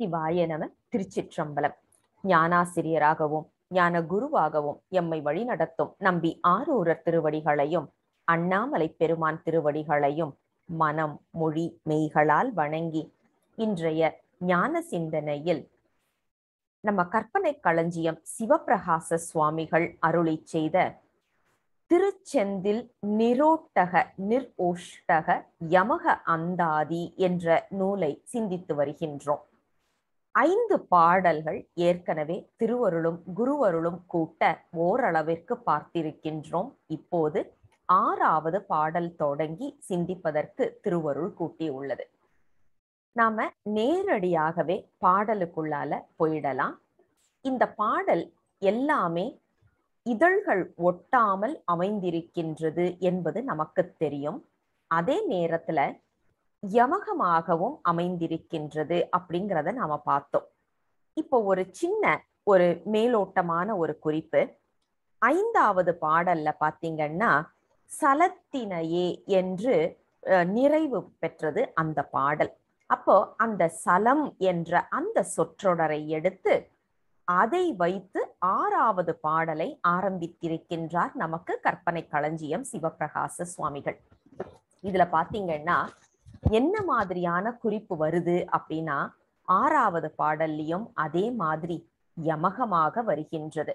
சிவாய திருச்சிற்றம்பலம் ஞானாசிரியராகவும் ஞான குருவாகவும் எம்மை வழி நடத்தும் நம்பி ஆரூரர் திருவடிகளையும் அண்ணாமலை பெருமான் திருவடிகளையும் மனம் மொழி மெய்களால் வணங்கி இன்றைய ஞான சிந்தனையில் நம்ம கற்பனை களஞ்சியம் சிவபிரகாச சுவாமிகள் அருளை செய்த திருச்செந்தில் நிரோட்டக நிர்ஓஷ்டக யமக அந்தாதி என்ற நூலை சிந்தித்து வருகின்றோம் ஐந்து பாடல்கள் ஏற்கனவே திருவருளும் குருவருளும் கூட்ட ஓரளவிற்கு பார்த்திருக்கின்றோம் இப்போது ஆறாவது பாடல் தொடங்கி சிந்திப்பதற்கு திருவருள் கூட்டியுள்ளது நாம நேரடியாகவே பாடலுக்குள்ளால போயிடலாம் இந்த பாடல் எல்லாமே இதழ்கள் ஒட்டாமல் அமைந்திருக்கின்றது என்பது நமக்கு தெரியும் அதே நேரத்துல யமகமாகவும் அமைந்திருக்கின்றது அப்படிங்கிறத நாம பார்த்தோம் இப்போ ஒரு சின்ன ஒரு மேலோட்டமான ஒரு குறிப்பு ஐந்தாவது பாடல்ல பாத்தீங்கன்னா சலத்தினையே என்று நிறைவு பெற்றது அந்த பாடல் அப்போ அந்த சலம் என்ற அந்த சொற்றொடரை எடுத்து அதை வைத்து ஆறாவது பாடலை ஆரம்பித்திருக்கின்றார் நமக்கு கற்பனை களஞ்சியம் சிவபிரகாச சுவாமிகள் இதுல பாத்தீங்கன்னா என்ன மாதிரியான குறிப்பு வருது அப்படின்னா ஆறாவது பாடல்லையும் அதே மாதிரி யமகமாக வருகின்றது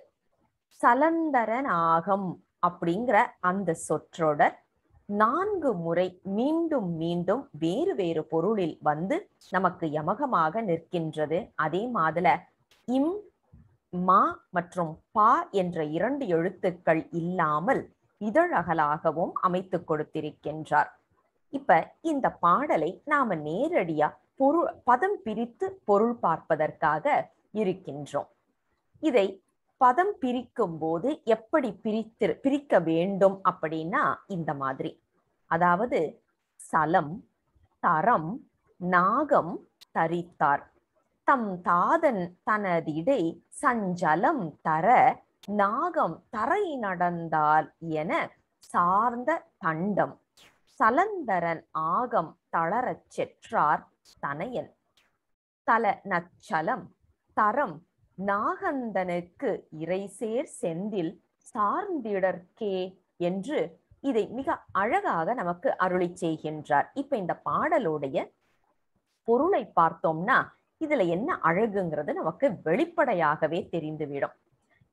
சலந்தரன் ஆகம் அப்படிங்கிற அந்த சொற்றொடர் நான்கு முறை மீண்டும் மீண்டும் வேறு வேறு பொருளில் வந்து நமக்கு யமகமாக நிற்கின்றது அதே மாதிரி இம் மா மற்றும் பா என்ற இரண்டு எழுத்துக்கள் இல்லாமல் இதழகலாகவும் அமைத்து கொடுத்திருக்கின்றார் இப்ப இந்த பாடலை நாம நேரடியா பொருள் பதம் பிரித்து பொருள் பார்ப்பதற்காக இருக்கின்றோம் இதை பதம் பிரிக்கும் போது எப்படி பிரித்து பிரிக்க வேண்டும் அப்படின்னா இந்த மாதிரி அதாவது சலம் தரம் நாகம் தரித்தார் தம் தாதன் தனதிடை சஞ்சலம் தர நாகம் தரை நடந்தால் என சார்ந்த தண்டம் சலந்தரன் ஆகம் தளரச் செற்றார் தனையன் தல நச்சலம் தரம் நாகந்தனுக்கு இறைசேர் செந்தில் சார்ந்திடற்கே என்று இதை மிக அழகாக நமக்கு அருளி செய்கின்றார் இப்ப இந்த பாடலுடைய பொருளை பார்த்தோம்னா இதுல என்ன அழகுங்கிறது நமக்கு வெளிப்படையாகவே தெரிந்துவிடும்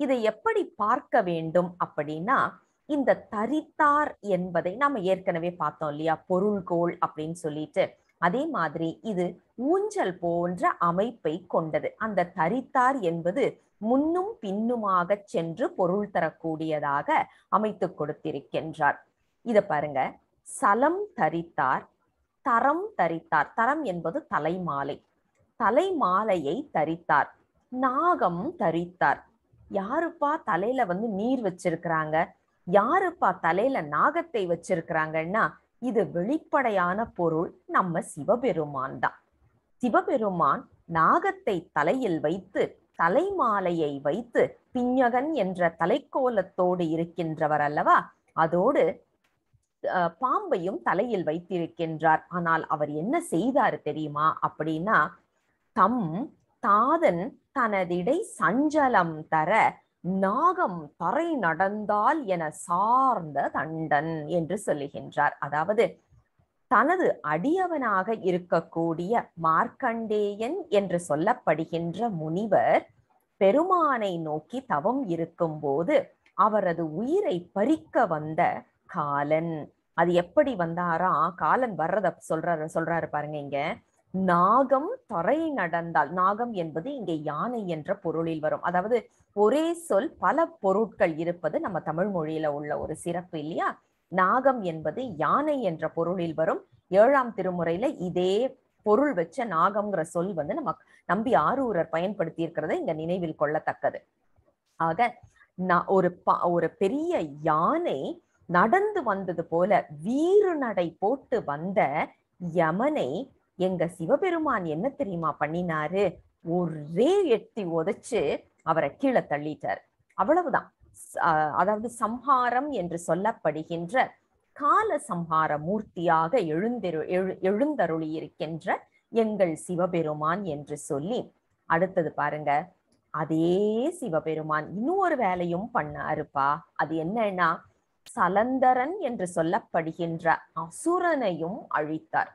இதை எப்படி பார்க்க வேண்டும் அப்படின்னா இந்த தரித்தார் என்பதை நாம ஏற்கனவே பார்த்தோம் இல்லையா பொருள்கோள் அப்படின்னு சொல்லிட்டு அதே மாதிரி இது ஊஞ்சல் போன்ற அமைப்பை கொண்டது அந்த தரித்தார் என்பது முன்னும் பின்னுமாக சென்று பொருள் தரக்கூடியதாக அமைத்து கொடுத்திருக்கின்றார் இத பாருங்க சலம் தரித்தார் தரம் தரித்தார் தரம் என்பது தலைமாலை தலைமாலையை தரித்தார் நாகம் தரித்தார் யாருப்பா தலையில வந்து நீர் வச்சிருக்கிறாங்க யாருப்பா தலையில நாகத்தை வச்சிருக்கிறாங்கன்னா இது வெளிப்படையான பொருள் நம்ம சிவபெருமான் தான் சிவபெருமான் நாகத்தை தலையில் வைத்து தலைமாலையை வைத்து பிஞ்சகன் என்ற தலைக்கோலத்தோடு இருக்கின்றவர் அல்லவா அதோடு பாம்பையும் தலையில் வைத்திருக்கின்றார் ஆனால் அவர் என்ன செய்தார் தெரியுமா அப்படின்னா தம் தாதன் தனதிடை சஞ்சலம் தர நாகம் தரை நடந்தால் என சார்ந்த தண்டன் என்று சொல்லுகின்றார் அதாவது தனது அடியவனாக இருக்கக்கூடிய மார்க்கண்டேயன் என்று சொல்லப்படுகின்ற முனிவர் பெருமானை நோக்கி தவம் இருக்கும் போது அவரது உயிரை பறிக்க வந்த காலன் அது எப்படி வந்தாரா காலன் வர்றத சொல்றாரு சொல்றாரு பாருங்க இங்க நாகம் தரை நடந்தால் நாகம் என்பது இங்கே யானை என்ற பொருளில் வரும் அதாவது ஒரே சொல் பல பொருட்கள் இருப்பது நம்ம தமிழ் மொழியில உள்ள ஒரு சிறப்பு இல்லையா நாகம் என்பது யானை என்ற பொருளில் வரும் ஏழாம் திருமுறையில இதே பொருள் வச்ச நாகம்ங்கிற சொல் வந்து நம்ம நம்பி ஆரூரர் பயன்படுத்தி இருக்கிறது இங்க நினைவில் கொள்ளத்தக்கது ஆக ஒரு ஒரு பெரிய யானை நடந்து வந்தது போல வீறு நடை போட்டு வந்த யமனை எங்க சிவபெருமான் என்ன தெரியுமா பண்ணினாரு ஒரே எட்டி உதைச்சு அவரை கீழே தள்ளிட்டார் அவ்வளவுதான் அதாவது சம்ஹாரம் என்று சொல்லப்படுகின்ற கால சம்ஹார மூர்த்தியாக எழுந்தெரு எழு எழுந்தருளி இருக்கின்ற எங்கள் சிவபெருமான் என்று சொல்லி அடுத்தது பாருங்க அதே சிவபெருமான் இன்னொரு வேலையும் பண்ணாருப்பா அது என்னன்னா சலந்தரன் என்று சொல்லப்படுகின்ற அசுரனையும் அழித்தார்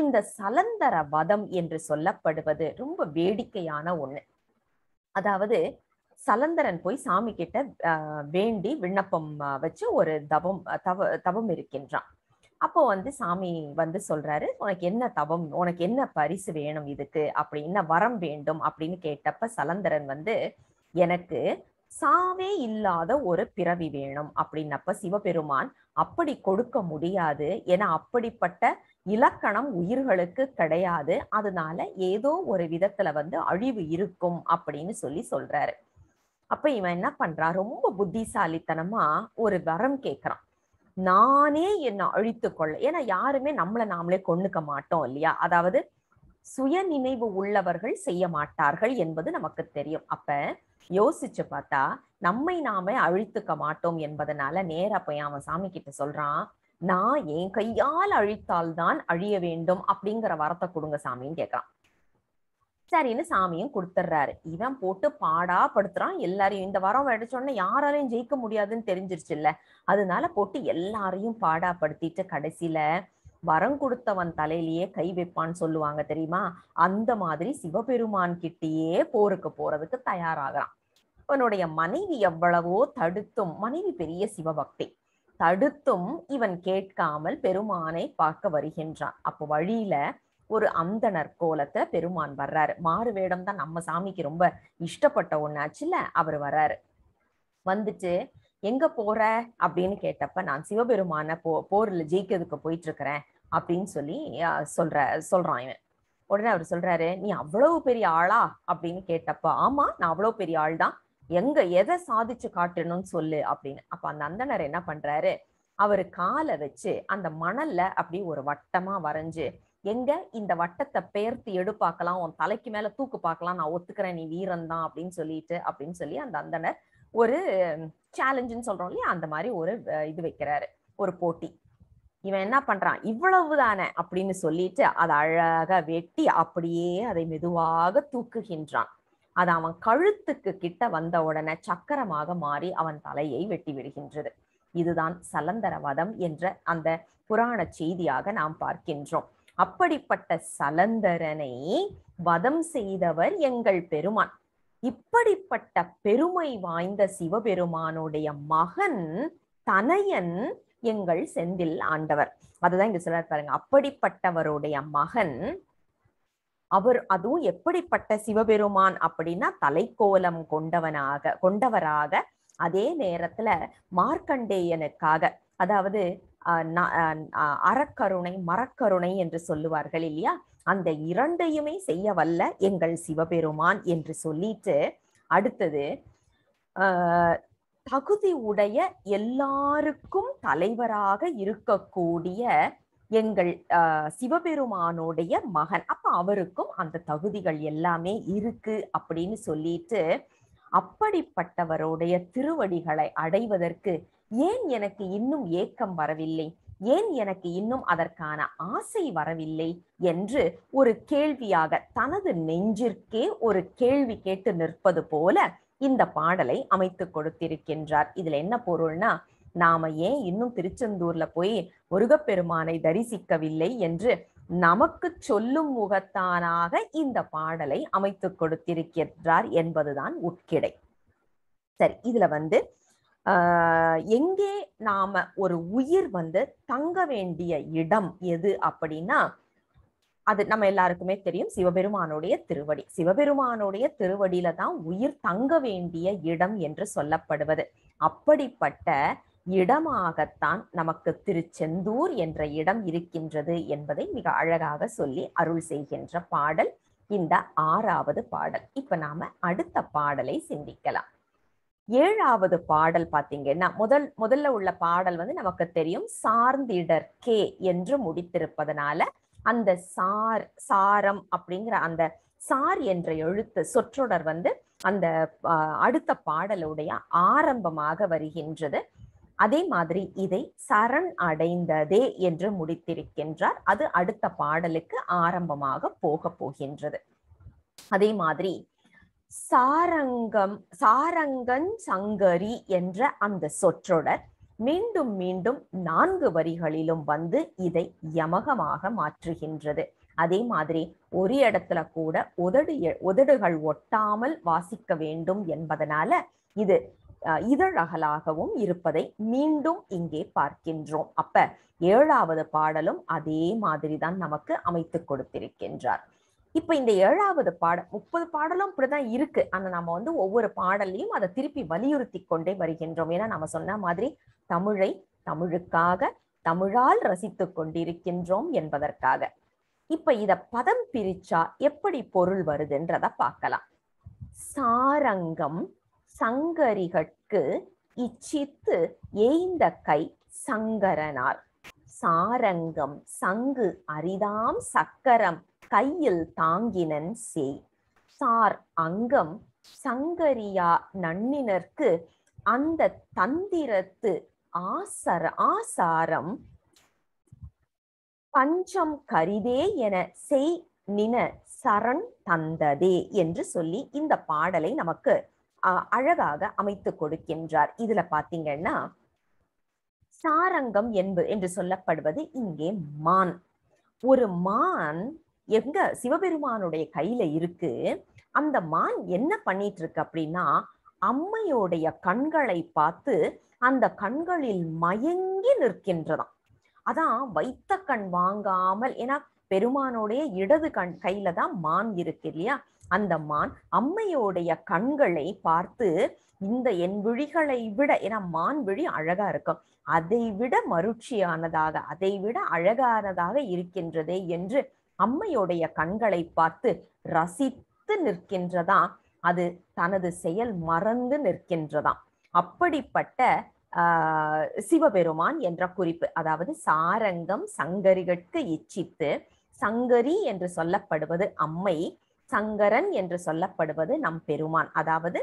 இந்த சலந்தர வதம் என்று சொல்லப்படுவது ரொம்ப வேடிக்கையான ஒண்ணு அதாவது சலந்தரன் போய் சாமி கிட்ட வேண்டி விண்ணப்பம் வச்சு ஒரு தபம் தவ தவம் இருக்கின்றான் அப்போ வந்து சாமி வந்து சொல்றாரு உனக்கு என்ன தவம் உனக்கு என்ன பரிசு வேணும் இதுக்கு அப்படி என்ன வரம் வேண்டும் அப்படின்னு கேட்டப்ப சலந்தரன் வந்து எனக்கு சாவே இல்லாத ஒரு பிறவி வேணும் அப்படின்னப்ப சிவபெருமான் அப்படி கொடுக்க முடியாது என அப்படிப்பட்ட இலக்கணம் உயிர்களுக்கு கிடையாது அதனால ஏதோ ஒரு விதத்துல வந்து அழிவு இருக்கும் அப்படின்னு சொல்லி சொல்றாரு அப்ப இவன் என்ன பண்றான் ரொம்ப புத்திசாலித்தனமா ஒரு வரம் கேட்கிறான் நானே என்ன அழித்து கொள்ள ஏன்னா யாருமே நம்மளை நாமளே கொண்டுக்க மாட்டோம் இல்லையா அதாவது சுய நினைவு உள்ளவர்கள் செய்ய மாட்டார்கள் என்பது நமக்கு தெரியும் அப்ப யோசிச்சு பார்த்தா நம்மை நாம அழித்துக்க மாட்டோம் என்பதனால நேரா போய் அவன் சாமி கிட்ட சொல்றான் நான் என் கையால் அழித்தால் தான் அழிய வேண்டும் அப்படிங்கிற வரத்தை கொடுங்க சாமின்னு கேட்கறான் சரின்னு சாமியும் கொடுத்துட்றாரு இவன் போட்டு பாடா படுத்துறான் எல்லாரையும் இந்த வரம் அடிச்சோடனே யாராலையும் ஜெயிக்க முடியாதுன்னு தெரிஞ்சிருச்சுல்ல அதனால போட்டு எல்லாரையும் பாடா படுத்திட்டு கடைசியில வரம் கொடுத்தவன் தலையிலேயே கை வைப்பான்னு சொல்லுவாங்க தெரியுமா அந்த மாதிரி சிவபெருமான் கிட்டேயே போருக்கு போறதுக்கு தயாராகிறான் இவனுடைய மனைவி எவ்வளவோ தடுத்தும் மனைவி பெரிய சிவபக்தி தடுத்தும் இவன் கேட்காமல் பெருமானை பார்க்க வருகின்றான் அப்போ வழியில ஒரு அந்தனர் கோலத்துல பெருமான் வர்றாரு மாறு வேடம் தான் நம்ம சாமிக்கு ரொம்ப இஷ்டப்பட்ட இல்ல அவர் வர்றாரு வந்துட்டு எங்க போற அப்படின்னு கேட்டப்ப நான் சிவபெருமான போ போர்ல ஜெயிக்கிறதுக்கு போயிட்டு இருக்கிறேன் அப்படின்னு சொல்லி சொல்ற சொல்றான் இவன் உடனே அவர் சொல்றாரு நீ அவ்வளவு பெரிய ஆளா அப்படின்னு கேட்டப்ப ஆமா நான் அவ்வளவு பெரிய ஆள் தான் எங்க எதை சாதிச்சு காட்டணும்னு சொல்லு அப்படின்னு அப்ப அந்த அந்தனர் என்ன பண்றாரு அவரு காலை வச்சு அந்த மணல்ல அப்படி ஒரு வட்டமா வரைஞ்சு எங்க இந்த வட்டத்தை பேர்த்து எடுப்பாக்கலாம் உன் தலைக்கு மேல தூக்கு பார்க்கலாம் நான் ஒத்துக்கிறேன் நீ வீரன் தான் அப்படின்னு சொல்லிட்டு அப்படின்னு சொல்லி அந்த அந்தனர் ஒரு சேலஞ்சுன்னு சொல்றோம் இல்லையா அந்த மாதிரி ஒரு இது வைக்கிறாரு ஒரு போட்டி இவன் என்ன பண்றான் இவ்வளவுதானே அப்படின்னு சொல்லிட்டு அதை அழகா வெட்டி அப்படியே அதை மெதுவாக தூக்குகின்றான் அது அவன் கழுத்துக்கு கிட்ட வந்த உடனே சக்கரமாக மாறி அவன் தலையை வெட்டி விடுகின்றது இதுதான் சலந்தரவதம் என்ற அந்த புராண செய்தியாக நாம் பார்க்கின்றோம் அப்படிப்பட்ட சலந்தரனை வதம் செய்தவர் எங்கள் பெருமான் இப்படிப்பட்ட பெருமை வாய்ந்த சிவபெருமானுடைய மகன் தனையன் எங்கள் செந்தில் ஆண்டவர் அதுதான் இங்க சொல்ல பாருங்க அப்படிப்பட்டவருடைய மகன் அவர் அதுவும் எப்படிப்பட்ட சிவபெருமான் அப்படின்னா தலைக்கோலம் கொண்டவனாக கொண்டவராக அதே நேரத்துல மார்க்கண்டேயனுக்காக அதாவது அறக்கருணை மரக்கருணை என்று சொல்லுவார்கள் இல்லையா அந்த இரண்டையுமே செய்ய வல்ல எங்கள் சிவபெருமான் என்று சொல்லிட்டு அடுத்தது தகுதி உடைய எல்லாருக்கும் தலைவராக இருக்கக்கூடிய எங்கள் சிவபெருமானோடைய மகன் அப்ப அவருக்கும் அந்த தகுதிகள் எல்லாமே இருக்கு அப்படின்னு சொல்லிட்டு அப்படிப்பட்டவருடைய திருவடிகளை அடைவதற்கு ஏன் எனக்கு இன்னும் ஏக்கம் வரவில்லை ஏன் எனக்கு இன்னும் அதற்கான ஆசை வரவில்லை என்று ஒரு கேள்வியாக தனது நெஞ்சிற்கே ஒரு கேள்வி கேட்டு நிற்பது போல இந்த பாடலை அமைத்து கொடுத்திருக்கின்றார் இதுல என்ன பொருள்னா நாம ஏன் இன்னும் திருச்செந்தூர்ல போய் முருகப்பெருமானை தரிசிக்கவில்லை என்று நமக்கு சொல்லும் முகத்தானாக இந்த பாடலை அமைத்து கொடுத்திருக்கின்றார் என்பதுதான் உட்கிடை சரி இதுல வந்து எங்கே நாம ஒரு உயிர் வந்து தங்க வேண்டிய இடம் எது அப்படின்னா அது நம்ம எல்லாருக்குமே தெரியும் சிவபெருமானுடைய திருவடி சிவபெருமானுடைய திருவடியில தான் உயிர் தங்க வேண்டிய இடம் என்று சொல்லப்படுவது அப்படிப்பட்ட இடமாகத்தான் நமக்கு திருச்செந்தூர் என்ற இடம் இருக்கின்றது என்பதை மிக அழகாக சொல்லி அருள் செய்கின்ற பாடல் இந்த ஆறாவது பாடல் இப்ப நாம அடுத்த பாடலை சிந்திக்கலாம் ஏழாவது பாடல் பாத்தீங்கன்னா முதல் முதல்ல உள்ள பாடல் வந்து நமக்கு தெரியும் சார்ந்திடற்கே என்று முடித்திருப்பதனால அந்த சார் சாரம் அப்படிங்கிற அந்த சார் என்ற எழுத்து சொற்றொடர் வந்து அந்த அடுத்த பாடலுடைய ஆரம்பமாக வருகின்றது அதே மாதிரி இதை சரண் அடைந்ததே என்று முடித்திருக்கின்றார் அது அடுத்த பாடலுக்கு ஆரம்பமாக போக போகின்றது அதே மாதிரி சாரங்கம் சாரங்கன் சங்கரி என்ற அந்த சொற்றொடர் மீண்டும் மீண்டும் நான்கு வரிகளிலும் வந்து இதை யமகமாக மாற்றுகின்றது அதே மாதிரி ஒரு இடத்துல கூட உதடு உதடுகள் ஒட்டாமல் வாசிக்க வேண்டும் என்பதனால இது இதழகலாகவும் இருப்பதை மீண்டும் இங்கே பார்க்கின்றோம் அப்ப ஏழாவது பாடலும் அதே மாதிரிதான் நமக்கு அமைத்து கொடுத்திருக்கின்றார் இப்ப இந்த ஏழாவது பாடல் முப்பது பாடலும் இப்படிதான் இருக்கு ஆனா நம்ம வந்து ஒவ்வொரு பாடல்லையும் அதை திருப்பி வலியுறுத்தி கொண்டே வருகின்றோம் ஏன்னா நம்ம சொன்ன மாதிரி தமிழை தமிழுக்காக தமிழால் ரசித்து கொண்டிருக்கின்றோம் என்பதற்காக இப்ப இத பதம் பிரிச்சா எப்படி பொருள் வருதுன்றத பார்க்கலாம் சாரங்கம் சங்கரிகட்கு இச்சித்து எய்ந்த கை சங்கரனார் சாரங்கம் சங்கு அரிதாம் சக்கரம் கையில் தாங்கினன் செய் சார் அங்கம் சங்கரியா நன்னினர்க்கு அந்த தந்திரத்து ஆசர ஆசாரம் பஞ்சம் கரிதே என செய் நின சரண் தந்ததே என்று சொல்லி இந்த பாடலை நமக்கு அழகாக அமைத்து கொடுக்கின்றார் இதுல பாத்தீங்கன்னா சாரங்கம் என்பது என்று சொல்லப்படுவது இங்கே மான் ஒரு மான் எங்க சிவபெருமானுடைய கையில இருக்கு அந்த மான் என்ன பண்ணிட்டு இருக்கு அப்படின்னா அம்மையோடைய கண்களை பார்த்து அந்த கண்களில் மயங்கி நிற்கின்றதாம் அதான் வைத்த கண் வாங்காமல் ஏன்னா பெருமானுடைய இடது கண் கையில தான் மான் இருக்கு இல்லையா அந்த மான் அம்மையோடைய கண்களை பார்த்து இந்த என் விழிகளை விட ஏன்னா மான் விழி அழகா இருக்கும் அதை விட மருட்சியானதாக அதை விட அழகானதாக இருக்கின்றதே என்று அம்மையுடைய கண்களை பார்த்து ரசித்து நிற்கின்றதா அது தனது செயல் மறந்து நிற்கின்றதாம் அப்படிப்பட்ட சிவபெருமான் என்ற குறிப்பு அதாவது சாரங்கம் சங்கரிகட்கு இச்சித்து சங்கரி என்று சொல்லப்படுவது அம்மை சங்கரன் என்று சொல்லப்படுவது நம் பெருமான் அதாவது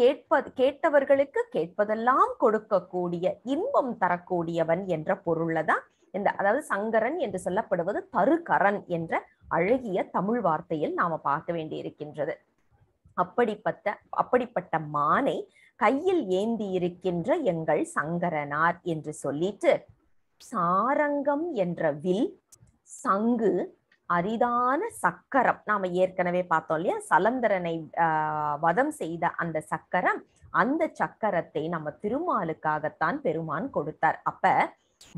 கேட்பது கேட்டவர்களுக்கு கேட்பதெல்லாம் கொடுக்கக்கூடிய இன்பம் தரக்கூடியவன் என்ற பொருள்ல தான் இந்த அதாவது சங்கரன் என்று சொல்லப்படுவது தருகரன் என்ற அழகிய தமிழ் வார்த்தையில் நாம பார்க்க வேண்டியிருக்கின்றது அப்படிப்பட்ட அப்படிப்பட்ட மானை கையில் ஏந்தி இருக்கின்ற எங்கள் சங்கரனார் என்று சொல்லிட்டு சாரங்கம் என்ற வில் சங்கு அரிதான சக்கரம் நாம ஏற்கனவே பார்த்தோம் இல்லையா சலந்தரனை வதம் செய்த அந்த சக்கரம் அந்த சக்கரத்தை நம்ம திருமாலுக்காகத்தான் பெருமான் கொடுத்தார் அப்ப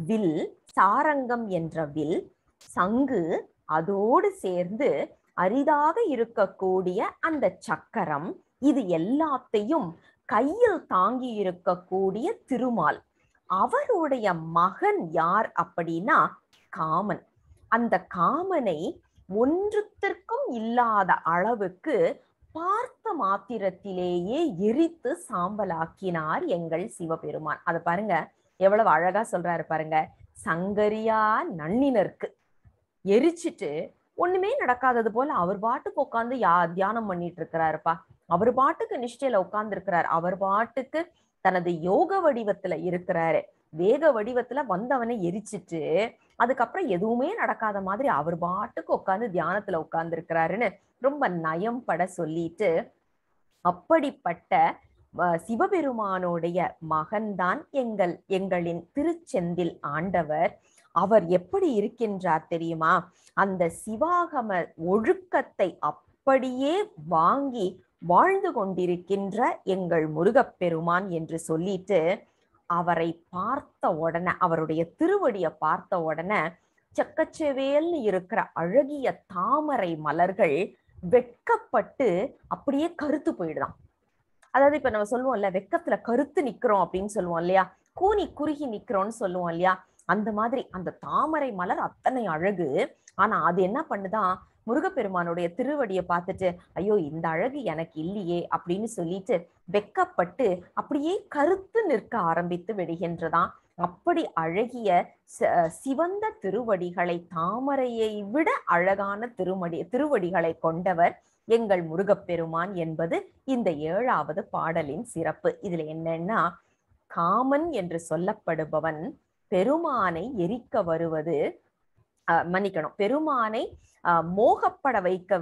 வில் சாரங்கம் என்ற வில் சங்கு அதோடு சேர்ந்து அரிதாக இருக்கக்கூடிய அந்த சக்கரம் இது எல்லாத்தையும் கையில் தாங்கி இருக்கக்கூடிய திருமால் அவருடைய மகன் யார் அப்படின்னா காமன் அந்த காமனை ஒன்றுத்திற்கும் இல்லாத அளவுக்கு பார்த்த மாத்திரத்திலேயே எரித்து சாம்பலாக்கினார் எங்கள் சிவபெருமான் அதை பாருங்க எவ்வளவு அழகா சொல்றாரு பாருங்க சங்கரியா நன்னினருக்கு எரிச்சிட்டு ஒண்ணுமே நடக்காதது போல அவர் பாட்டுக்கு உட்காந்து யா தியானம் பண்ணிட்டு இருக்கிறாருப்பா அவர் பாட்டுக்கு நிஷ்டையில உட்கார்ந்து இருக்கிறார் அவர் பாட்டுக்கு தனது யோக வடிவத்துல இருக்கிறாரு வேக வடிவத்துல வந்தவனை எரிச்சிட்டு அதுக்கப்புறம் எதுவுமே நடக்காத மாதிரி அவர் பாட்டுக்கு உட்காந்து தியானத்துல உட்கார்ந்து இருக்கிறாருன்னு ரொம்ப நயம் பட சொல்லிட்டு அப்படிப்பட்ட சிவபெருமானோடைய மகன்தான் எங்கள் எங்களின் திருச்செந்தில் ஆண்டவர் அவர் எப்படி இருக்கின்றார் தெரியுமா அந்த சிவாகம ஒழுக்கத்தை அப்படியே வாங்கி வாழ்ந்து கொண்டிருக்கின்ற எங்கள் முருகப்பெருமான் என்று சொல்லிட்டு அவரை பார்த்த உடனே அவருடைய திருவடியை பார்த்த உடனே செக்கச்செவேல்னு இருக்கிற அழகிய தாமரை மலர்கள் வெட்கப்பட்டு அப்படியே கருத்து போயிடுதான் அதாவது இப்ப நம்ம சொல்லுவோம்ல வெக்கத்துல கருத்து நிக்கிறோம் அப்படின்னு சொல்லுவோம் இல்லையா கூனி குறுகி நிக்கிறோம்னு சொல்லுவோம் இல்லையா அந்த மாதிரி அந்த தாமரை மலர் அத்தனை அழகு ஆனா அது என்ன பண்ணுதான் முருகப்பெருமானுடைய திருவடியை பார்த்துட்டு ஐயோ இந்த அழகு எனக்கு இல்லையே அப்படின்னு சொல்லிட்டு வெக்கப்பட்டு அப்படியே கருத்து நிற்க ஆரம்பித்து விடுகின்றதா அப்படி அழகிய சிவந்த திருவடிகளை தாமரையை விட அழகான திருமடி திருவடிகளை கொண்டவர் எங்கள் முருகப்பெருமான் என்பது இந்த ஏழாவது பாடலின் சிறப்பு இதுல என்னன்னா காமன் என்று சொல்லப்படுபவன் பெருமானை எரிக்க வருவது மன்னிக்கணும் பெருமானை மோகப்பட வைக்க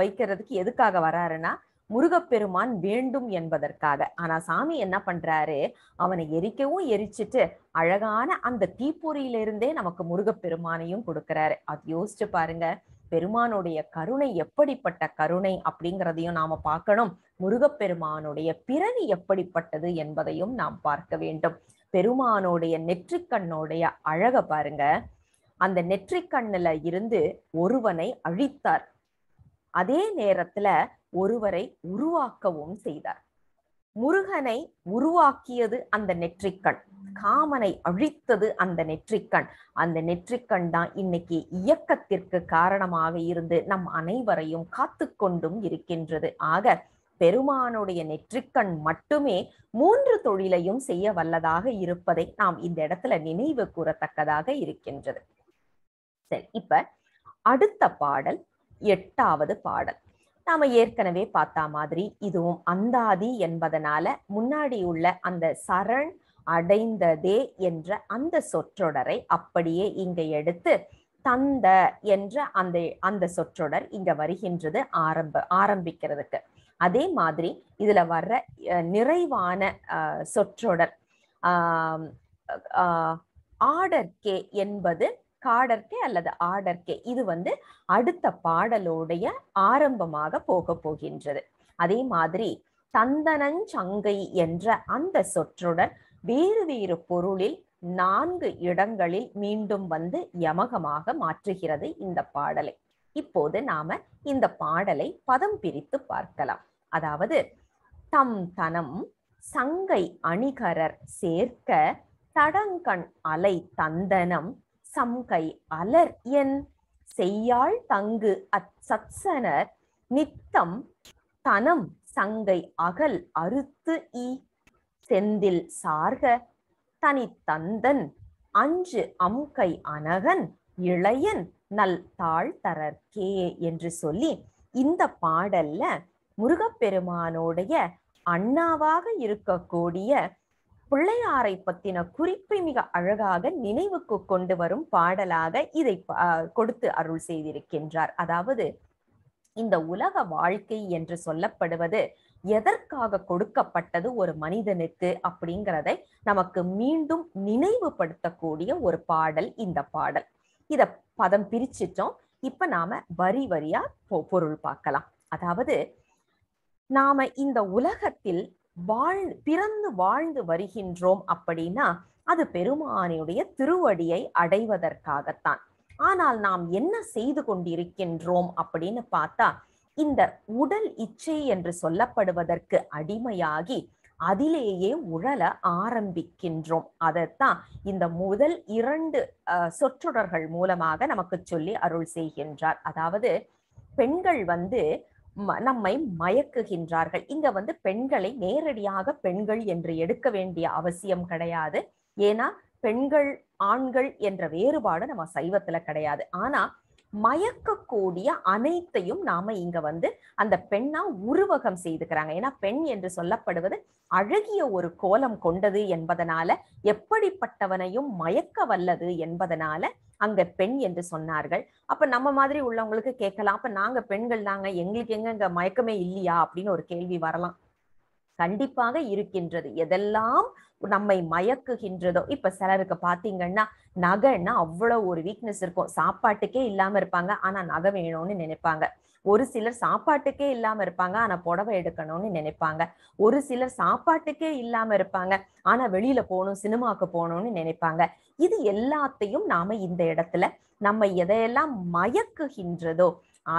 வைக்கிறதுக்கு எதுக்காக வராருன்னா முருகப்பெருமான் வேண்டும் என்பதற்காக ஆனா சாமி என்ன பண்றாரு அவனை எரிக்கவும் எரிச்சிட்டு அழகான அந்த தீப்பொறியிலிருந்தே நமக்கு முருகப்பெருமானையும் கொடுக்கிறாரு அது யோசிச்சு பாருங்க பெருமானுடைய கருணை எப்படிப்பட்ட கருணை அப்படிங்கிறதையும் நாம பார்க்கணும் முருகப்பெருமானுடைய பிறவி எப்படிப்பட்டது என்பதையும் நாம் பார்க்க வேண்டும் பெருமானுடைய நெற்றிக்கண்ணுடைய அழக பாருங்க அந்த நெற்றிக்கண்ணுல இருந்து ஒருவனை அழித்தார் அதே நேரத்துல ஒருவரை உருவாக்கவும் செய்தார் முருகனை உருவாக்கியது அந்த நெற்றிக்கண் காமனை அழித்தது அந்த நெற்றிக்கண் அந்த நெற்றிக்கண் தான் இன்னைக்கு இயக்கத்திற்கு காரணமாக இருந்து நம் அனைவரையும் காத்து கொண்டும் இருக்கின்றது ஆக பெருமானுடைய நெற்றிக்கண் மட்டுமே மூன்று தொழிலையும் செய்ய வல்லதாக இருப்பதை நாம் இந்த இடத்துல நினைவு கூறத்தக்கதாக இருக்கின்றது சரி இப்ப அடுத்த பாடல் எட்டாவது பாடல் நாம ஏற்கனவே பார்த்தா மாதிரி இதுவும் அந்தாதி என்பதனால முன்னாடி உள்ள அந்த சரண் அடைந்ததே என்ற அந்த சொற்றொடரை அப்படியே இங்க எடுத்து தந்த என்ற அந்த அந்த சொற்றொடர் இங்க வருகின்றது ஆரம்ப ஆரம்பிக்கிறதுக்கு அதே மாதிரி இதுல வர்ற நிறைவான சொற்றொடர் ஆர்டர் கே என்பது காடற்கே அல்லது ஆடற்கே இது வந்து அடுத்த பாடலோடைய ஆரம்பமாக போக போகின்றது அதே மாதிரி தந்தனஞ்சங்கை என்ற அந்த சொற்றுடன் வேறு வேறு பொருளில் நான்கு இடங்களில் மீண்டும் வந்து யமகமாக மாற்றுகிறது இந்த பாடலை இப்போது நாம இந்த பாடலை பதம் பிரித்து பார்க்கலாம் அதாவது தம் தனம் சங்கை அணிகரர் சேர்க்க தடங்கண் அலை தந்தனம் சம்கை அலர் என் செய்யாள் தங்கு அச்சனர் நித்தம் தனம் சங்கை அகல் அறுத்து ஈ செந்தில் சார்க தனித்தந்தன் அஞ்சு அம்கை அனகன் இளையன் நல் தாழ் தரற்கே என்று சொல்லி இந்த பாடல்ல முருகப்பெருமானோடைய அண்ணாவாக இருக்கக்கூடிய பிள்ளையாரை பத்தின குறிப்பை மிக அழகாக நினைவுக்கு கொண்டு வரும் பாடலாக இதை கொடுத்து அருள் செய்திருக்கின்றார் அதாவது இந்த உலக வாழ்க்கை என்று சொல்லப்படுவது எதற்காக கொடுக்கப்பட்டது ஒரு மனிதனுக்கு அப்படிங்கிறதை நமக்கு மீண்டும் நினைவுபடுத்தக்கூடிய ஒரு பாடல் இந்த பாடல் இத பதம் பிரிச்சிட்டோம் இப்ப நாம வரி வரியா பொருள் பார்க்கலாம் அதாவது நாம இந்த உலகத்தில் வாழ் பிறந்து வாழ்ந்து வருகின்றோம் அப்படின்னா அது பெருமானியுடைய திருவடியை அடைவதற்காகத்தான் ஆனால் நாம் என்ன செய்து கொண்டிருக்கின்றோம் அப்படின்னு பார்த்தா இந்த உடல் இச்சை என்று சொல்லப்படுவதற்கு அடிமையாகி அதிலேயே உழல ஆரம்பிக்கின்றோம் அதைத்தான் இந்த முதல் இரண்டு சொற்றொடர்கள் மூலமாக நமக்கு சொல்லி அருள் செய்கின்றார் அதாவது பெண்கள் வந்து நம்மை மயக்குகின்றார்கள் இங்க வந்து பெண்களை நேரடியாக பெண்கள் என்று எடுக்க வேண்டிய அவசியம் கிடையாது ஏன்னா பெண்கள் ஆண்கள் என்ற வேறுபாடு நம்ம சைவத்துல கிடையாது ஆனா மயக்கக்கூடிய அனைத்தையும் நாம இங்க வந்து அந்த பெண்ணா உருவகம் செய்துக்கிறாங்க ஏன்னா பெண் என்று சொல்லப்படுவது அழகிய ஒரு கோலம் கொண்டது என்பதனால எப்படிப்பட்டவனையும் மயக்க வல்லது என்பதனால அங்க பெண் என்று சொன்னார்கள் அப்ப நம்ம மாதிரி உள்ளவங்களுக்கு கேட்கலாம் அப்ப நாங்க பெண்கள் தாங்க எங்களுக்கு எங்க மயக்கமே இல்லையா அப்படின்னு ஒரு கேள்வி வரலாம் கண்டிப்பாக இருக்கின்றது எதெல்லாம் நம்மை மயக்குகின்றதோ இப்ப சிலருக்கு பாத்தீங்கன்னா நகைன்னா அவ்வளவு ஒரு வீக்னஸ் இருக்கும் சாப்பாட்டுக்கே இல்லாம இருப்பாங்க ஆனா நகை வேணும்னு நினைப்பாங்க ஒரு சிலர் சாப்பாட்டுக்கே இல்லாம இருப்பாங்க ஆனா புடவை எடுக்கணும்னு நினைப்பாங்க ஒரு சிலர் சாப்பாட்டுக்கே இல்லாம இருப்பாங்க ஆனா வெளியில போகணும் சினிமாக்கு போகணும்னு நினைப்பாங்க இது எல்லாத்தையும் நாம இந்த இடத்துல நம்ம எதையெல்லாம் மயக்குகின்றதோ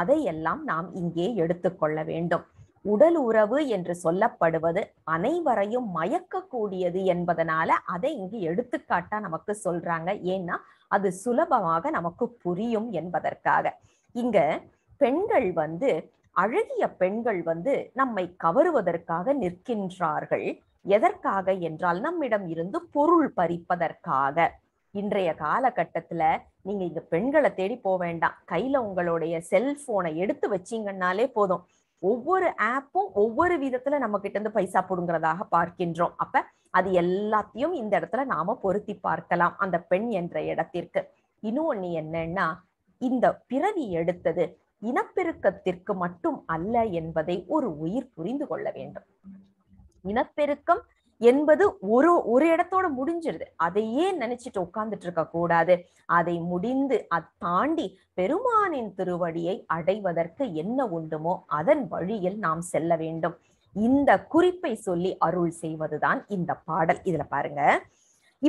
அதையெல்லாம் நாம் இங்கே எடுத்துக்கொள்ள வேண்டும் உடல் உறவு என்று சொல்லப்படுவது அனைவரையும் மயக்கக்கூடியது என்பதனால அதை இங்கு எடுத்துக்காட்டா நமக்கு சொல்றாங்க ஏன்னா அது சுலபமாக நமக்கு புரியும் என்பதற்காக இங்க பெண்கள் வந்து அழகிய பெண்கள் வந்து நம்மை கவருவதற்காக நிற்கின்றார்கள் எதற்காக என்றால் நம்மிடம் இருந்து பொருள் பறிப்பதற்காக இன்றைய காலகட்டத்துல நீங்க இங்க பெண்களை தேடி போக வேண்டாம் கையில உங்களுடைய செல்போனை எடுத்து வச்சீங்கன்னாலே போதும் ஒவ்வொரு ஆப்பும் ஒவ்வொரு விதத்துல நம்ம கிட்ட இருந்து பைசா போடுங்கிறதாக பார்க்கின்றோம் அப்ப அது எல்லாத்தையும் இந்த இடத்துல நாம பொருத்தி பார்க்கலாம் அந்த பெண் என்ற இடத்திற்கு இன்னொன்னு என்னன்னா இந்த பிறவி எடுத்தது இனப்பெருக்கத்திற்கு மட்டும் அல்ல என்பதை ஒரு உயிர் புரிந்து கொள்ள வேண்டும் இனப்பெருக்கம் என்பது ஒரு ஒரு இடத்தோட முடிஞ்சிருது அதையே நினைச்சிட்டு உட்கார்ந்துட்டு இருக்க கூடாது அதை முடிந்து தாண்டி பெருமானின் திருவடியை அடைவதற்கு என்ன உண்டுமோ அதன் வழியில் நாம் செல்ல வேண்டும் இந்த குறிப்பை சொல்லி அருள் செய்வதுதான் இந்த பாடல் இதுல பாருங்க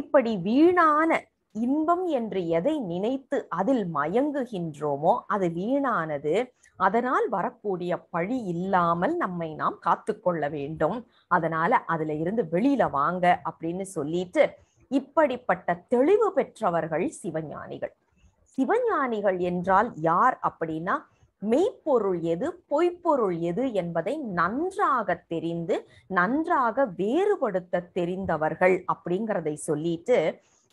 இப்படி வீணான இன்பம் என்று எதை நினைத்து அதில் மயங்குகின்றோமோ அது வீணானது அதனால் வரக்கூடிய பழி இல்லாமல் நம்மை நாம் காத்து கொள்ள வேண்டும் அதனால அதுல இருந்து வெளியில வாங்க அப்படின்னு சொல்லிட்டு இப்படிப்பட்ட தெளிவு பெற்றவர்கள் சிவஞானிகள் சிவஞானிகள் என்றால் யார் அப்படின்னா மெய்ப்பொருள் எது பொய்ப்பொருள் எது என்பதை நன்றாக தெரிந்து நன்றாக வேறுபடுத்த தெரிந்தவர்கள் அப்படிங்கிறதை சொல்லிட்டு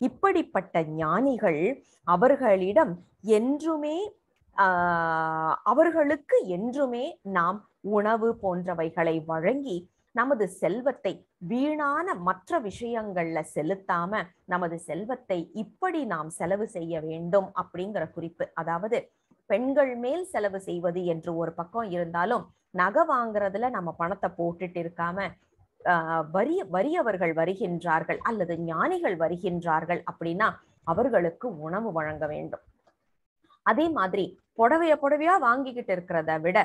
இப்படிப்பட்ட ஞானிகள் அவர்களிடம் என்றுமே அவர்களுக்கு என்றுமே நாம் உணவு போன்றவைகளை வழங்கி நமது செல்வத்தை வீணான மற்ற விஷயங்கள்ல செலுத்தாம நமது செல்வத்தை இப்படி நாம் செலவு செய்ய வேண்டும் அப்படிங்கிற குறிப்பு அதாவது பெண்கள் மேல் செலவு செய்வது என்று ஒரு பக்கம் இருந்தாலும் நகை வாங்குறதுல நம்ம பணத்தை போட்டுட்டு இருக்காம வரி வறியவர்கள் வருகின்றார்கள் அல்லது ஞானிகள் வருகின்றார்கள் அப்படின்னா அவர்களுக்கு உணவு வழங்க வேண்டும் அதே மாதிரி புடவைய புடவையா வாங்கிக்கிட்டு இருக்கிறத விட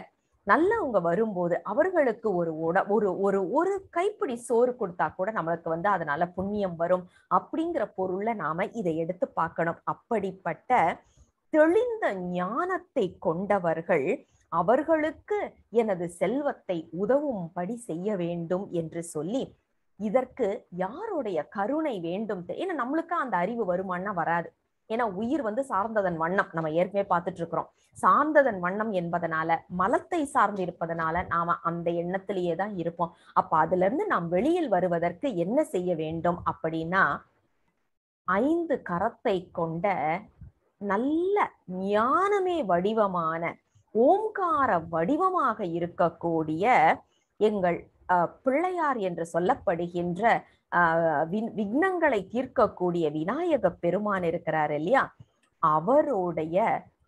நல்லவங்க வரும்போது அவர்களுக்கு ஒரு உட ஒரு ஒரு ஒரு கைப்பிடி சோறு கொடுத்தா கூட நம்மளுக்கு வந்து அதனால புண்ணியம் வரும் அப்படிங்கிற பொருள்ல நாம இதை எடுத்து பார்க்கணும் அப்படிப்பட்ட தெளிந்த ஞானத்தை கொண்டவர்கள் அவர்களுக்கு எனது செல்வத்தை உதவும்படி செய்ய வேண்டும் என்று சொல்லி இதற்கு யாருடைய கருணை வேண்டும் ஏன்னா நம்மளுக்கு அந்த அறிவு வருமானா வராது ஏன்னா உயிர் வந்து சார்ந்ததன் வண்ணம் நம்ம ஏற்கனவே பார்த்துட்டு இருக்கிறோம் சார்ந்ததன் வண்ணம் என்பதனால மலத்தை சார்ந்து இருப்பதனால நாம அந்த எண்ணத்திலேயே தான் இருப்போம் அப்ப அதுல இருந்து நாம் வெளியில் வருவதற்கு என்ன செய்ய வேண்டும் அப்படின்னா ஐந்து கரத்தை கொண்ட நல்ல ஞானமே வடிவமான ஓம்கார வடிவமாக இருக்கக்கூடிய எங்கள் பிள்ளையார் என்று சொல்லப்படுகின்ற விக்னங்களை தீர்க்கக்கூடிய விநாயக பெருமான் இருக்கிறார் இல்லையா அவருடைய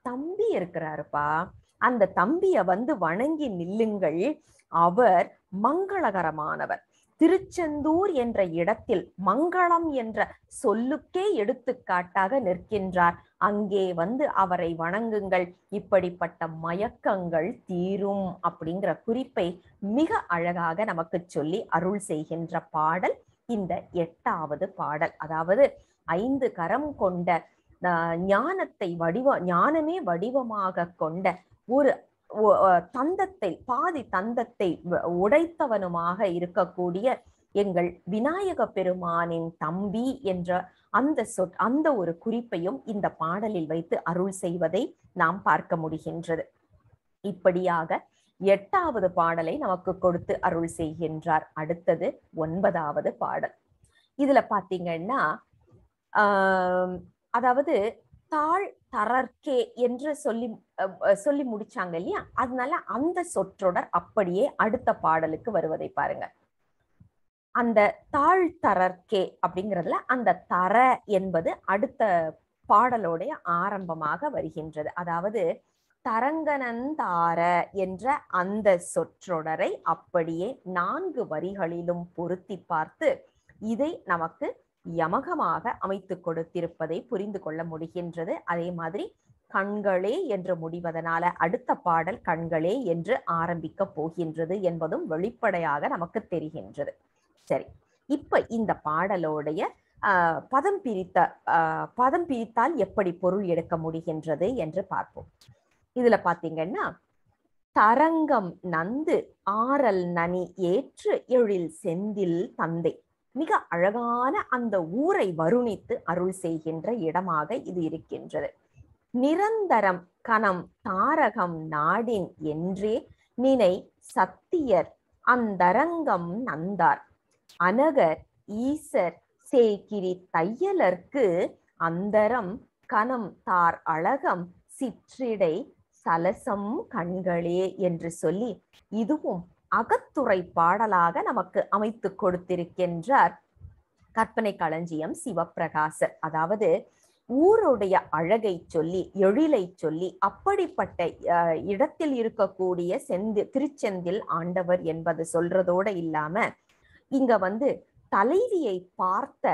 தம்பி இருக்கிறாருப்பா அந்த தம்பிய வந்து வணங்கி நில்லுங்கள் அவர் மங்களகரமானவர் திருச்செந்தூர் என்ற இடத்தில் மங்களம் என்ற சொல்லுக்கே எடுத்துக்காட்டாக நிற்கின்றார் அங்கே வந்து அவரை வணங்குங்கள் இப்படிப்பட்ட மயக்கங்கள் தீரும் அப்படிங்கிற குறிப்பை மிக அழகாக நமக்கு சொல்லி அருள் செய்கின்ற பாடல் இந்த எட்டாவது பாடல் அதாவது ஐந்து கரம் கொண்ட ஞானத்தை வடிவ ஞானமே வடிவமாக கொண்ட ஒரு தந்தத்தை பாதி தந்தத்தை உடைத்தவனுமாக இருக்கக்கூடிய எங்கள் விநாயக பெருமானின் தம்பி என்ற அந்த சொற் அந்த ஒரு குறிப்பையும் இந்த பாடலில் வைத்து அருள் செய்வதை நாம் பார்க்க முடிகின்றது இப்படியாக எட்டாவது பாடலை நமக்கு கொடுத்து அருள் செய்கின்றார் அடுத்தது ஒன்பதாவது பாடல் இதுல பாத்தீங்கன்னா அதாவது தாழ் தரர்க்கே என்று சொல்லி சொல்லி முடிச்சாங்க இல்லையா அதனால அந்த சொற்றொடர் அப்படியே அடுத்த பாடலுக்கு வருவதை பாருங்க அந்த தாழ் தரர்க்கே அப்படிங்கிறதுல அந்த தர என்பது அடுத்த பாடலோடைய ஆரம்பமாக வருகின்றது அதாவது தரங்கனந்தார என்ற அந்த சொற்றொடரை அப்படியே நான்கு வரிகளிலும் பொருத்தி பார்த்து இதை நமக்கு யமகமாக அமைத்து கொடுத்திருப்பதை புரிந்து கொள்ள முடிகின்றது அதே மாதிரி கண்களே என்று முடிவதனால அடுத்த பாடல் கண்களே என்று ஆரம்பிக்க போகின்றது என்பதும் வெளிப்படையாக நமக்கு தெரிகின்றது சரி இப்ப இந்த பாடலோடைய பதம் பிரித்த பதம் பிரித்தால் எப்படி பொருள் எடுக்க முடிகின்றது என்று பார்ப்போம் இதுல பாத்தீங்கன்னா தரங்கம் நந்து ஆரல் நனி ஏற்று எழில் செந்தில் தந்தை மிக அழகான அந்த ஊரை வருணித்து அருள் செய்கின்ற இடமாக இது இருக்கின்றது நிரந்தரம் கணம் தாரகம் நாடின் என்றே நினை சத்தியர் அந்தரங்கம் நந்தார் அனகர் ஈசர் சேக்கிரி தையலர்க்கு அந்தரம் கணம் தார் அழகம் சிற்றிடை சலசம் கண்களே என்று சொல்லி இதுவும் அகத்துறை பாடலாக நமக்கு அமைத்து கொடுத்திருக்கின்றார் கற்பனை களஞ்சியம் சிவப்பிரகாசர் அதாவது ஊருடைய அழகை சொல்லி எழிலை சொல்லி அப்படிப்பட்ட இடத்தில் இருக்கக்கூடிய செந்தில் திருச்செந்தில் ஆண்டவர் என்பது சொல்றதோட இல்லாம இங்க வந்து தலைவியை பார்த்த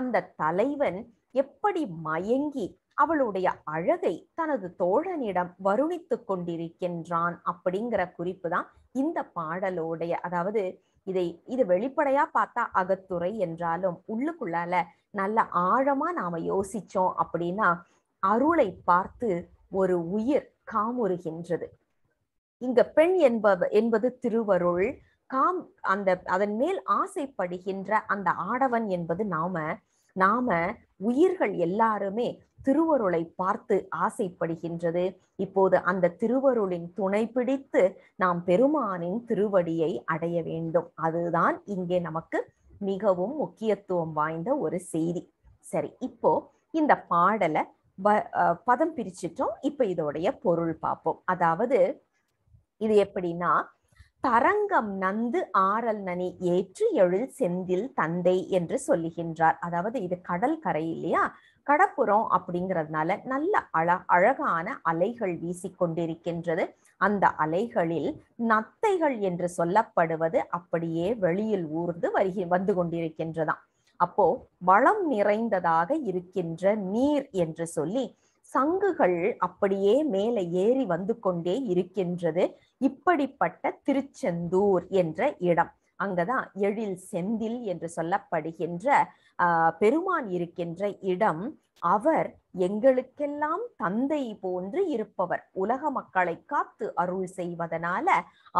அந்த தலைவன் எப்படி மயங்கி அவளுடைய அழகை தனது தோழனிடம் வருணித்து கொண்டிருக்கின்றான் அப்படிங்கிற குறிப்பு தான் இந்த பாடலோடைய அதாவது இதை இது வெளிப்படையா பார்த்தா அகத்துறை என்றாலும் உள்ளுக்குள்ளால நல்ல ஆழமா நாம யோசிச்சோம் அப்படின்னா அருளை பார்த்து ஒரு உயிர் காமுறுகின்றது இங்க பெண் என்பது என்பது திருவருள் காம் அந்த அதன் மேல் ஆசைப்படுகின்ற அந்த ஆடவன் என்பது நாம நாம உயிர்கள் எல்லாருமே திருவருளை பார்த்து ஆசைப்படுகின்றது இப்போது அந்த திருவருளின் துணை பிடித்து நாம் பெருமானின் திருவடியை அடைய வேண்டும் அதுதான் இங்கே நமக்கு மிகவும் முக்கியத்துவம் வாய்ந்த ஒரு செய்தி சரி இப்போ இந்த பாடலை பதம் பிரிச்சிட்டோம் இப்ப இதோடைய பொருள் பார்ப்போம் அதாவது இது எப்படின்னா தரங்கம் நந்து ஆரல் நனி ஏற்று எழில் செந்தில் தந்தை என்று சொல்லுகின்றார் அதாவது இது கடல் கரை இல்லையா கடப்புறம் அப்படிங்கிறதுனால நல்ல அழ அழகான அலைகள் வீசிக்கொண்டிருக்கின்றது அந்த அலைகளில் நத்தைகள் என்று சொல்லப்படுவது அப்படியே வெளியில் ஊர்ந்து வருகி வந்து கொண்டிருக்கின்றதாம் அப்போ வளம் நிறைந்ததாக இருக்கின்ற நீர் என்று சொல்லி சங்குகள் அப்படியே மேலே ஏறி வந்து கொண்டே இருக்கின்றது இப்படிப்பட்ட திருச்செந்தூர் என்ற இடம் அங்கதான் எழில் செந்தில் என்று சொல்லப்படுகின்ற பெருமான் இருக்கின்ற இடம் அவர் எங்களுக்கெல்லாம் தந்தை போன்று இருப்பவர் உலக மக்களை காத்து அருள் செய்வதனால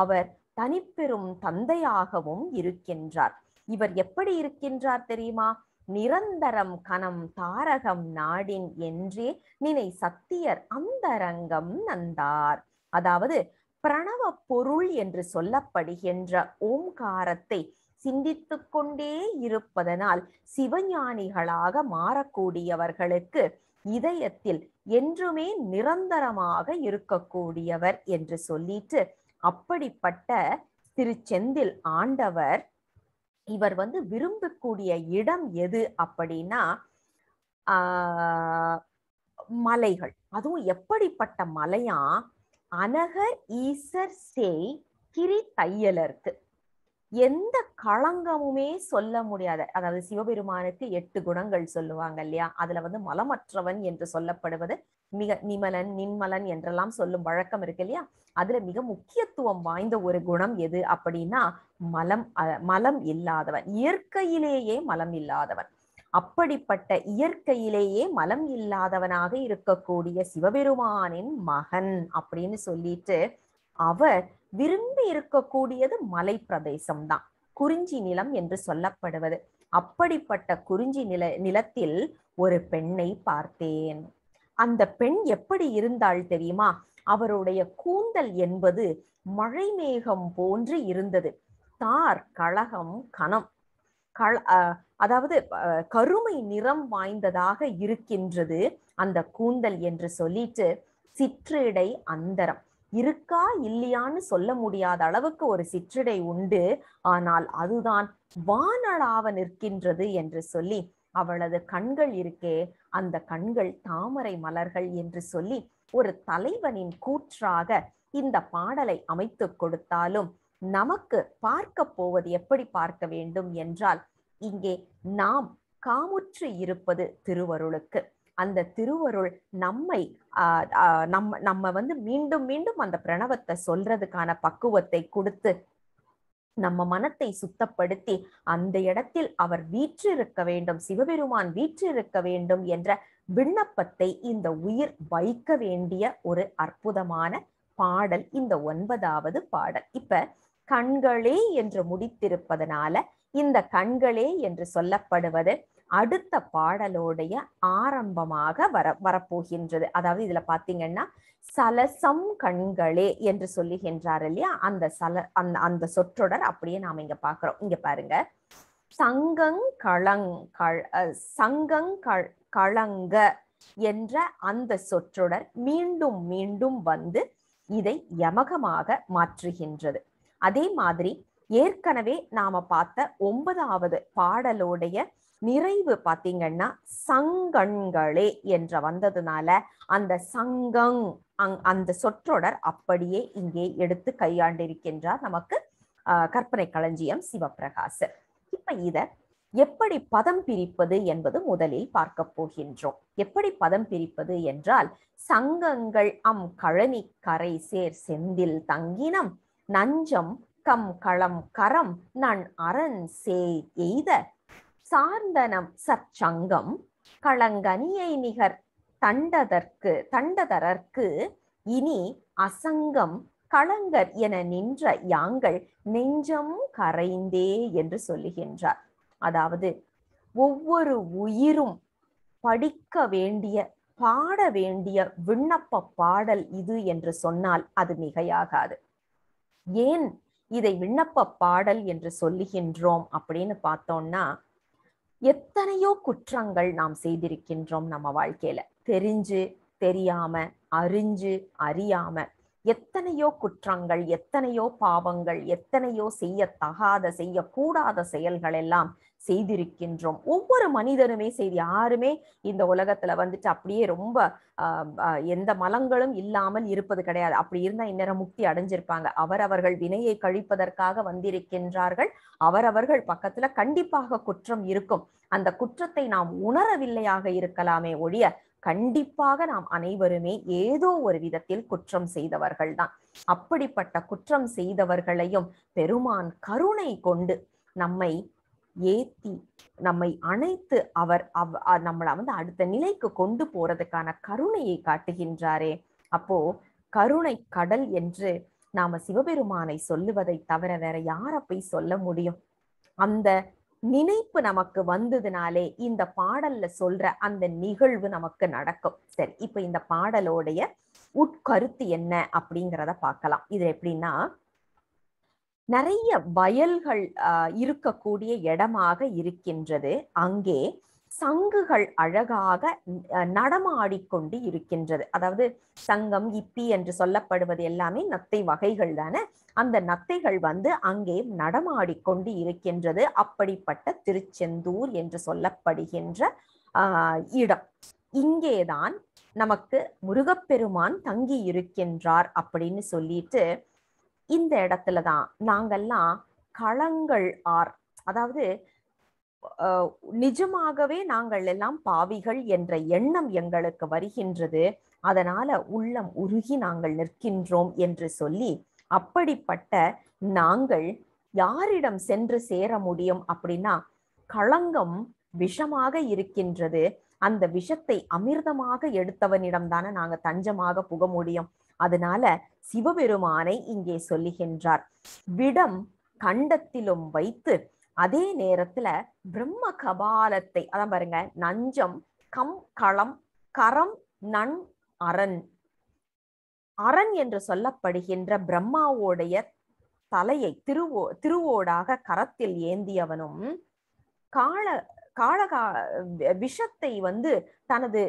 அவர் தனிப்பெரும் தந்தையாகவும் இருக்கின்றார் இவர் எப்படி இருக்கின்றார் தெரியுமா நிரந்தரம் கணம் தாரகம் நாடின் என்றே நினை சத்தியர் அந்தரங்கம் நந்தார் அதாவது பிரணவ பொருள் என்று சொல்லப்படுகின்ற ஓம்காரத்தை சிந்தித்து கொண்டே இருப்பதனால் சிவஞானிகளாக மாறக்கூடியவர்களுக்கு இதயத்தில் என்றுமே நிரந்தரமாக இருக்கக்கூடியவர் என்று சொல்லிட்டு அப்படிப்பட்ட திருச்செந்தில் ஆண்டவர் இவர் வந்து விரும்பக்கூடிய இடம் எது அப்படின்னா மலைகள் அதுவும் எப்படிப்பட்ட மலையா அனகர் ஈசர் சேய் கிரி தையலருக்கு எந்த களங்கமுமே சொல்ல முடியாத அதாவது சிவபெருமானுக்கு எட்டு குணங்கள் சொல்லுவாங்க இல்லையா அதுல வந்து மலமற்றவன் என்று சொல்லப்படுவது மிக நிமலன் நின்மலன் என்றெல்லாம் சொல்லும் வழக்கம் இருக்கு இல்லையா அதுல மிக முக்கியத்துவம் வாய்ந்த ஒரு குணம் எது அப்படின்னா மலம் மலம் இல்லாதவன் இயற்கையிலேயே மலம் இல்லாதவன் அப்படிப்பட்ட இயற்கையிலேயே மலம் இல்லாதவனாக இருக்கக்கூடிய சிவபெருமானின் மகன் அப்படின்னு சொல்லிட்டு அவர் விரும்பி இருக்கக்கூடியது மலை பிரதேசம்தான் குறிஞ்சி நிலம் என்று சொல்லப்படுவது அப்படிப்பட்ட குறிஞ்சி நில நிலத்தில் ஒரு பெண்ணை பார்த்தேன் அந்த பெண் எப்படி இருந்தாள் தெரியுமா அவருடைய கூந்தல் என்பது மழை மேகம் போன்று இருந்தது தார் கழகம் கணம் அதாவது கருமை நிறம் வாய்ந்ததாக இருக்கின்றது அந்த கூந்தல் என்று சொல்லிட்டு சிற்றிடை அந்தரம் இருக்கா இல்லையான்னு சொல்ல முடியாத அளவுக்கு ஒரு சிற்றிடை உண்டு ஆனால் அதுதான் வானளாவ நிற்கின்றது என்று சொல்லி அவளது கண்கள் இருக்கே அந்த கண்கள் தாமரை மலர்கள் என்று சொல்லி ஒரு தலைவனின் கூற்றாக இந்த பாடலை அமைத்து கொடுத்தாலும் நமக்கு பார்க்க போவது எப்படி பார்க்க வேண்டும் என்றால் இங்கே நாம் காமுற்று இருப்பது திருவருளுக்கு அந்த திருவருள் நம்மை நம்ம நம்ம வந்து மீண்டும் மீண்டும் அந்த பிரணவத்தை சொல்றதுக்கான பக்குவத்தை கொடுத்து நம்ம மனத்தை சுத்தப்படுத்தி அந்த இடத்தில் அவர் வீற்றிருக்க வேண்டும் சிவபெருமான் வீற்றிருக்க வேண்டும் என்ற விண்ணப்பத்தை இந்த உயிர் வைக்க வேண்டிய ஒரு அற்புதமான பாடல் இந்த ஒன்பதாவது பாடல் இப்ப கண்களே என்று முடித்திருப்பதனால இந்த கண்களே என்று சொல்லப்படுவது அடுத்த பாடலோடைய ஆரம்பமாக வர வரப்போகின்றது அதாவது இதுல பாத்தீங்கன்னா சலசம் கண்களே என்று சொல்லுகின்றார் இல்லையா அந்த சல அந்த அந்த சொற்றொடர் அப்படியே நாம இங்க பாக்குறோம் இங்க பாருங்க சங்கங் களங் சங்கங் களங்க என்ற அந்த சொற்றொடர் மீண்டும் மீண்டும் வந்து இதை யமகமாக மாற்றுகின்றது அதே மாதிரி ஏற்கனவே நாம பார்த்த ஒன்பதாவது பாடலோடைய நிறைவு பார்த்தீங்கன்னா சங்கண்களே என்ற வந்ததுனால அந்த சங்கம் அந்த சொற்றொடர் அப்படியே இங்கே எடுத்து கையாண்டிருக்கின்றார் நமக்கு கற்பனை களஞ்சியம் சிவபிரகாசர் இப்ப இத எப்படி பதம் பிரிப்பது என்பது முதலில் பார்க்க போகின்றோம் எப்படி பதம் பிரிப்பது என்றால் சங்கங்கள் அம் கழனி கரை சேர் செந்தில் தங்கினம் நஞ்சம் கம் களம் கரம் நன் அரண் சே எய்த சார்ந்தனம் சச்சங்கம் களங்கனியை நிகர் தண்டதற்கு தண்டதரற்கு இனி அசங்கம் களங்கர் என நின்ற யாங்கள் நெஞ்சம் கரைந்தே என்று சொல்லுகின்றார் அதாவது ஒவ்வொரு உயிரும் படிக்க வேண்டிய பாட வேண்டிய விண்ணப்ப பாடல் இது என்று சொன்னால் அது மிகையாகாது ஏன் இதை விண்ணப்ப பாடல் என்று சொல்லுகின்றோம் அப்படின்னு பார்த்தோம்னா எத்தனையோ குற்றங்கள் நாம் செய்திருக்கின்றோம் நம்ம வாழ்க்கையில தெரிஞ்சு தெரியாம அறிஞ்சு அறியாம எத்தனையோ குற்றங்கள் எத்தனையோ பாவங்கள் எத்தனையோ செய்ய தகாத செய்யக்கூடாத செயல்கள் எல்லாம் செய்திருக்கின்றோம் ஒவ்வொரு மனிதனுமே செய்து யாருமே இந்த உலகத்துல வந்துட்டு அப்படியே ரொம்ப எந்த மலங்களும் இல்லாமல் இருப்பது கிடையாது அப்படி இருந்தா இந்நேரம் முக்தி அடைஞ்சிருப்பாங்க அவரவர்கள் வினையை கழிப்பதற்காக வந்திருக்கின்றார்கள் அவரவர்கள் பக்கத்துல கண்டிப்பாக குற்றம் இருக்கும் அந்த குற்றத்தை நாம் உணரவில்லையாக இருக்கலாமே ஒழிய கண்டிப்பாக நாம் அனைவருமே ஏதோ ஒரு விதத்தில் குற்றம் செய்தவர்கள் தான் அப்படிப்பட்ட குற்றம் செய்தவர்களையும் பெருமான் கருணை கொண்டு நம்மை ஏத்தி நம்மை அணைத்து அவர் அவ் நம்மளை வந்து அடுத்த நிலைக்கு கொண்டு போறதுக்கான கருணையை காட்டுகின்றாரே அப்போ கருணை கடல் என்று நாம சிவபெருமானை சொல்லுவதை தவிர வேற யார போய் சொல்ல முடியும் அந்த நினைப்பு நமக்கு வந்ததுனாலே இந்த பாடல்ல சொல்ற அந்த நிகழ்வு நமக்கு நடக்கும் சரி இப்ப இந்த பாடலோடைய உட்கருத்து என்ன அப்படிங்கிறத பார்க்கலாம் இது எப்படின்னா நிறைய வயல்கள் இருக்கக்கூடிய இடமாக இருக்கின்றது அங்கே சங்குகள் அழகாக நடமாடிக்கொண்டு இருக்கின்றது அதாவது சங்கம் இப்பி என்று சொல்லப்படுவது எல்லாமே நத்தை வகைகள் தானே அந்த நத்தைகள் வந்து அங்கே நடமாடிக்கொண்டு இருக்கின்றது அப்படிப்பட்ட திருச்செந்தூர் என்று சொல்லப்படுகின்ற ஆஹ் இடம் இங்கேதான் நமக்கு முருகப்பெருமான் தங்கி இருக்கின்றார் அப்படின்னு சொல்லிட்டு இந்த இடத்துல தான் நாங்கெல்லாம் களங்கள் ஆர் அதாவது நிஜமாகவே நாங்கள் எல்லாம் பாவிகள் என்ற எண்ணம் எங்களுக்கு வருகின்றது அதனால உள்ளம் உருகி நாங்கள் நிற்கின்றோம் என்று சொல்லி அப்படிப்பட்ட நாங்கள் யாரிடம் சென்று சேர முடியும் அப்படின்னா களங்கம் விஷமாக இருக்கின்றது அந்த விஷத்தை அமிர்தமாக எடுத்தவனிடம் தானே நாங்க தஞ்சமாக புக முடியும் அதனால சிவபெருமானை இங்கே சொல்லுகின்றார் விடம் கண்டத்திலும் வைத்து அதே நேரத்துல பிரம்ம கபாலத்தை அதான் பாருங்க நஞ்சம் கம் களம் கரம் நன் அரண் அரண் என்று சொல்லப்படுகின்ற பிரம்மாவோடைய தலையை திருவோ திருவோடாக கரத்தில் ஏந்தியவனும் கால காலகா விஷத்தை வந்து தனது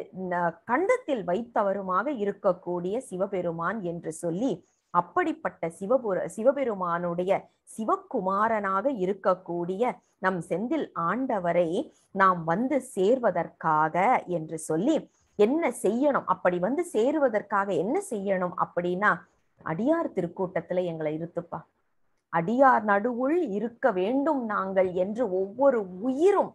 கண்டத்தில் வைத்தவருமாக இருக்கக்கூடிய சிவபெருமான் என்று சொல்லி அப்படிப்பட்ட சிவபுர சிவபெருமானுடைய சிவகுமாரனாக இருக்கக்கூடிய நம் செந்தில் ஆண்டவரை நாம் வந்து சேர்வதற்காக என்று சொல்லி என்ன செய்யணும் அப்படி வந்து சேருவதற்காக என்ன செய்யணும் அப்படின்னா அடியார் திருக்கூட்டத்துல எங்களை இருத்துப்பா அடியார் நடுவுள் இருக்க வேண்டும் நாங்கள் என்று ஒவ்வொரு உயிரும்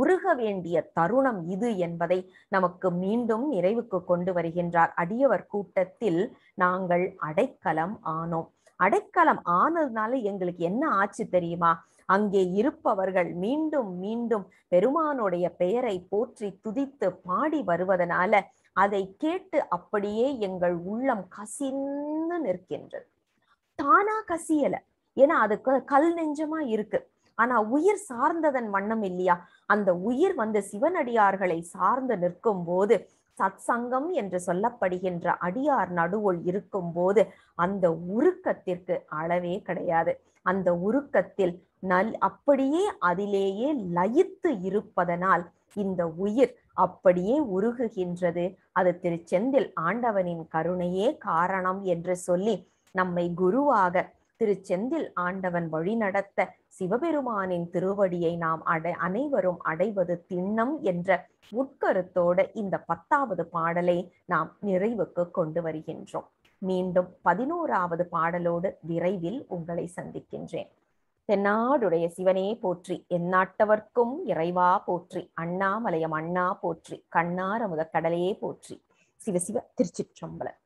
உருக வேண்டிய தருணம் இது என்பதை நமக்கு மீண்டும் நிறைவுக்கு கொண்டு வருகின்றார் அடியவர் கூட்டத்தில் நாங்கள் அடைக்கலம் ஆனோம் அடைக்கலம் ஆனதுனால எங்களுக்கு என்ன ஆச்சு தெரியுமா அங்கே இருப்பவர்கள் மீண்டும் மீண்டும் பெருமானுடைய பெயரை போற்றி துதித்து பாடி வருவதனால அதை கேட்டு அப்படியே எங்கள் உள்ளம் கசின்னு நிற்கின்றது தானா கசியல ஏன்னா அதுக்கு கல் நெஞ்சமா இருக்கு ஆனா உயிர் சார்ந்ததன் வண்ணம் இல்லையா அந்த உயிர் வந்து சிவனடியார்களை சார்ந்து நிற்கும் போது சத் சங்கம் என்று சொல்லப்படுகின்ற அடியார் நடுவுள் இருக்கும் போது அந்த உருக்கத்திற்கு அளவே கிடையாது அந்த உருக்கத்தில் நல் அப்படியே அதிலேயே லயித்து இருப்பதனால் இந்த உயிர் அப்படியே உருகுகின்றது அது திருச்செந்தில் ஆண்டவனின் கருணையே காரணம் என்று சொல்லி நம்மை குருவாக திரு செந்தில் ஆண்டவன் வழிநடத்த சிவபெருமானின் திருவடியை நாம் அடை அனைவரும் அடைவது திண்ணம் என்ற உட்கருத்தோடு இந்த பத்தாவது பாடலை நாம் நிறைவுக்கு கொண்டு வருகின்றோம் மீண்டும் பதினோராவது பாடலோடு விரைவில் உங்களை சந்திக்கின்றேன் தென்னாடுடைய சிவனே போற்றி எந்நாட்டவர்க்கும் இறைவா போற்றி அண்ணாமலையம் அண்ணா போற்றி கண்ணாரமுத கடலையே போற்றி சிவசிவ திருச்சிற்றம்பலன்